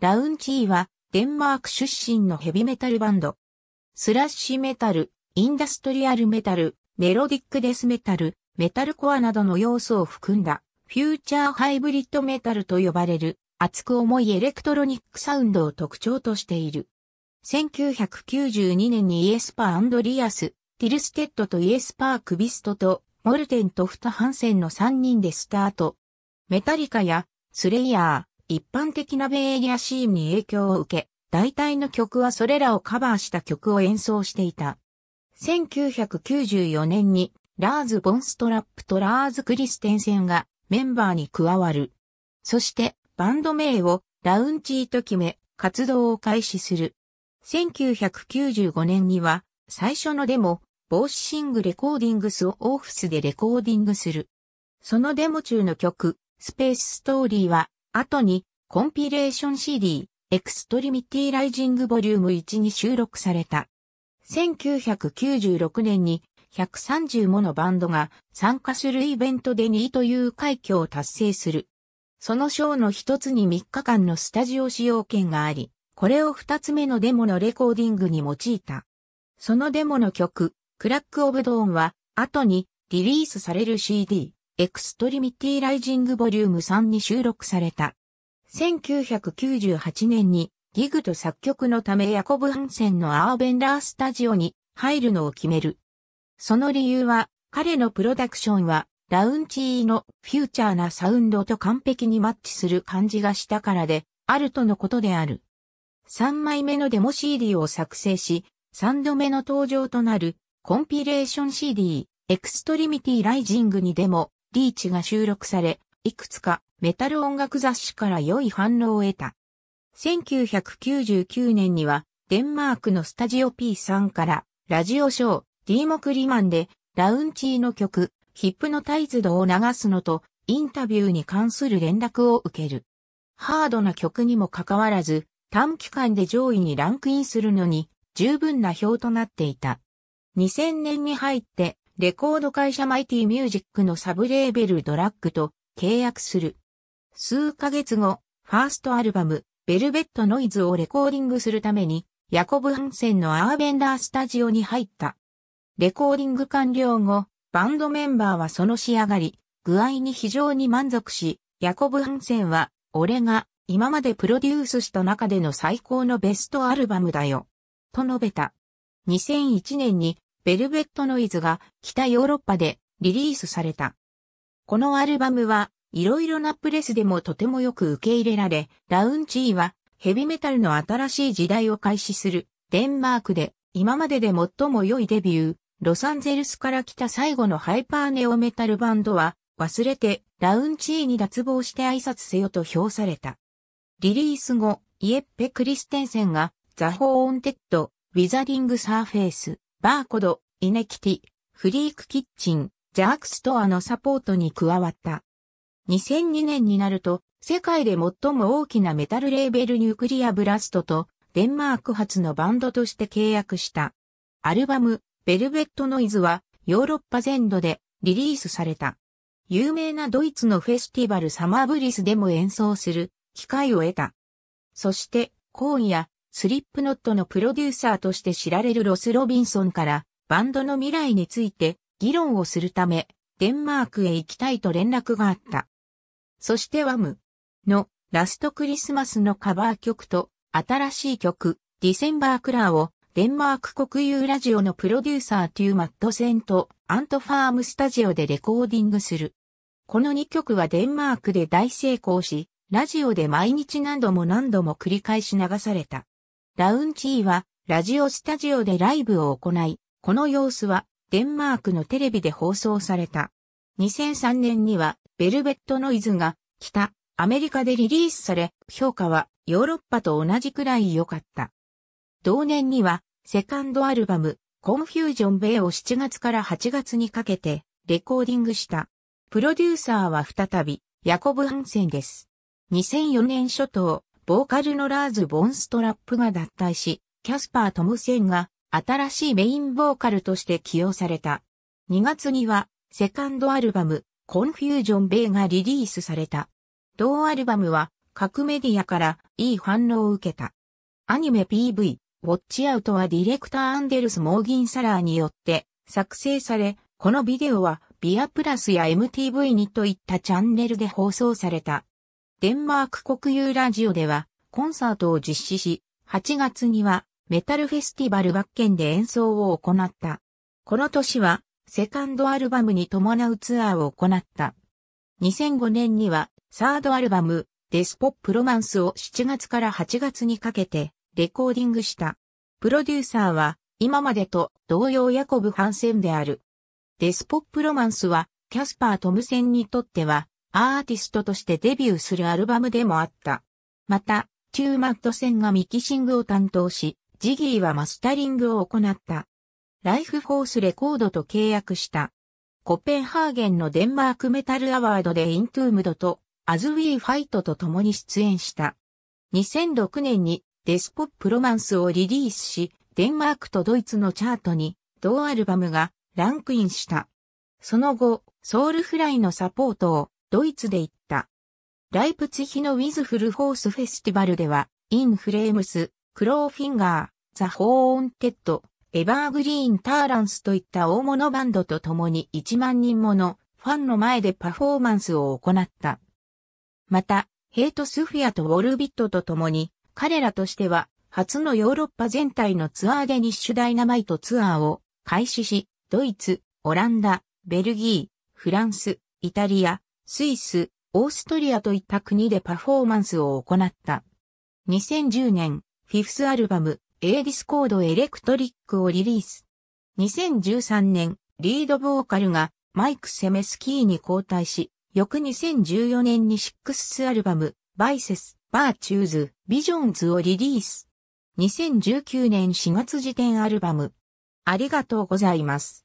ラウンチーは、デンマーク出身のヘビメタルバンド。スラッシュメタル、インダストリアルメタル、メロディックデスメタル、メタルコアなどの要素を含んだ、フューチャーハイブリッドメタルと呼ばれる、厚く重いエレクトロニックサウンドを特徴としている。1992年にイエスパーリアス、ティルステッドとイエスパークビストと、モルテンとフトハンセンの3人でスタート。メタリカや、スレイヤ一般的なイエリアシーンに影響を受け、大体の曲はそれらをカバーした曲を演奏していた。1994年にラーズ・ボンストラップとラーズ・クリステンセンがメンバーに加わる。そしてバンド名をラウンチーと決め活動を開始する。1995年には最初のデモ、帽子シングレコーディングスをオーフスでレコーディングする。そのデモ中の曲、スペースストーリーは後に、コンピレーション CD、エクストリミティライジングボリューム1に収録された。1996年に130ものバンドが参加するイベントで2位という快挙を達成する。そのーの一つに3日間のスタジオ使用権があり、これを2つ目のデモのレコーディングに用いた。そのデモの曲、クラック・オブ・ドーンは、後にリリースされる CD、エクストリミティライジングボリューム3に収録された。1998年にギグと作曲のためヤコブ・ハンセンのアーベンダースタジオに入るのを決める。その理由は彼のプロダクションはラウンチーのフューチャーなサウンドと完璧にマッチする感じがしたからであるとのことである。3枚目のデモ CD を作成し、3度目の登場となるコンピレーション CD エクストリミティライジングにデモリーチが収録され、いくつかメタル音楽雑誌から良い反応を得た。1999年には、デンマークのスタジオ P さんから、ラジオショー、ディーモクリマンで、ラウンチーの曲、ヒップのタイズドを流すのと、インタビューに関する連絡を受ける。ハードな曲にもかかわらず、短期間で上位にランクインするのに、十分な表となっていた。2000年に入って、レコード会社マイティミュージックのサブレーベルドラッグと契約する。数ヶ月後、ファーストアルバム、ベルベットノイズをレコーディングするために、ヤコブ・ハンセンのアーベンダースタジオに入った。レコーディング完了後、バンドメンバーはその仕上がり、具合に非常に満足し、ヤコブ・ハンセンは、俺が今までプロデュースした中での最高のベストアルバムだよ。と述べた。2001年にベルベットノイズが北ヨーロッパでリリースされた。このアルバムはいろいろなプレスでもとてもよく受け入れられ、ラウンチーはヘビメタルの新しい時代を開始するデンマークで今までで最も良いデビュー、ロサンゼルスから来た最後のハイパーネオメタルバンドは忘れてラウンチーに脱帽して挨拶せよと評された。リリース後、イエッペ・クリステンセンがザ・ホーンテッド・ウィザリング・サーフェイス、バーコド、イネキティ、フリークキッチン、ジャークストアのサポートに加わった。2002年になると、世界で最も大きなメタルレーベルニュークリアブラストと、デンマーク発のバンドとして契約した。アルバム、ベルベットノイズは、ヨーロッパ全土でリリースされた。有名なドイツのフェスティバルサマーブリスでも演奏する機会を得た。そして、今夜、スリップノットのプロデューサーとして知られるロス・ロビンソンからバンドの未来について議論をするためデンマークへ行きたいと連絡があった。そしてワムのラストクリスマスのカバー曲と新しい曲ディセンバークラーをデンマーク国有ラジオのプロデューサーというマットセンとアントファームスタジオでレコーディングする。この2曲はデンマークで大成功し、ラジオで毎日何度も何度も繰り返し流された。ラウンチーは、ラジオスタジオでライブを行い、この様子は、デンマークのテレビで放送された。2003年には、ベルベットノイズが、北、アメリカでリリースされ、評価は、ヨーロッパと同じくらい良かった。同年には、セカンドアルバム、コンフュージョンベイを7月から8月にかけて、レコーディングした。プロデューサーは再び、ヤコブ・ハンセンです。2004年初頭、ボーカルのラーズ・ボンストラップが脱退し、キャスパー・トムセンが新しいメインボーカルとして起用された。2月には、セカンドアルバム、コンフュージョン・ベイがリリースされた。同アルバムは、各メディアからいい反応を受けた。アニメ PV、ウォッチアウトはディレクターアンデルス・モーギン・サラーによって作成され、このビデオはビアプラスや MTV にといったチャンネルで放送された。デンマーク国有ラジオではコンサートを実施し、8月にはメタルフェスティバルバッケンで演奏を行った。この年はセカンドアルバムに伴うツアーを行った。2005年にはサードアルバムデスポップロマンスを7月から8月にかけてレコーディングした。プロデューサーは今までと同様ヤコブ・ハンセンである。デスポップロマンスはキャスパー・トムセンにとってはアーティストとしてデビューするアルバムでもあった。また、チューマット戦がミキシングを担当し、ジギーはマスタリングを行った。ライフフォースレコードと契約した。コペンハーゲンのデンマークメタルアワードでイントゥームドとアズウィーファイトと共に出演した。2006年にデスポップロマンスをリリースし、デンマークとドイツのチャートに同アルバムがランクインした。その後、ソウルフライのサポートをドイツで行った。ライプツヒのウィズフルホースフェスティバルでは、インフレームス、クローフィンガー、ザ・ホーンテッド、エバーグリーン・ターランスといった大物バンドと共に1万人ものファンの前でパフォーマンスを行った。また、ヘイト・スフィアとウォルビットと共に、彼らとしては、初のヨーロッパ全体のツアーでニッシュダイナマイトツアーを開始し、ドイツ、オランダ、ベルギー、フランス、イタリア、スイス、オーストリアといった国でパフォーマンスを行った。2010年、フィフスアルバム、エーディスコードエレクトリックをリリース。2013年、リードボーカルがマイク・セメスキーに交代し、翌2014年にシックスアルバム、バイセス、バーチューズ、ビジョンズをリリース。2019年4月時点アルバム。ありがとうございます。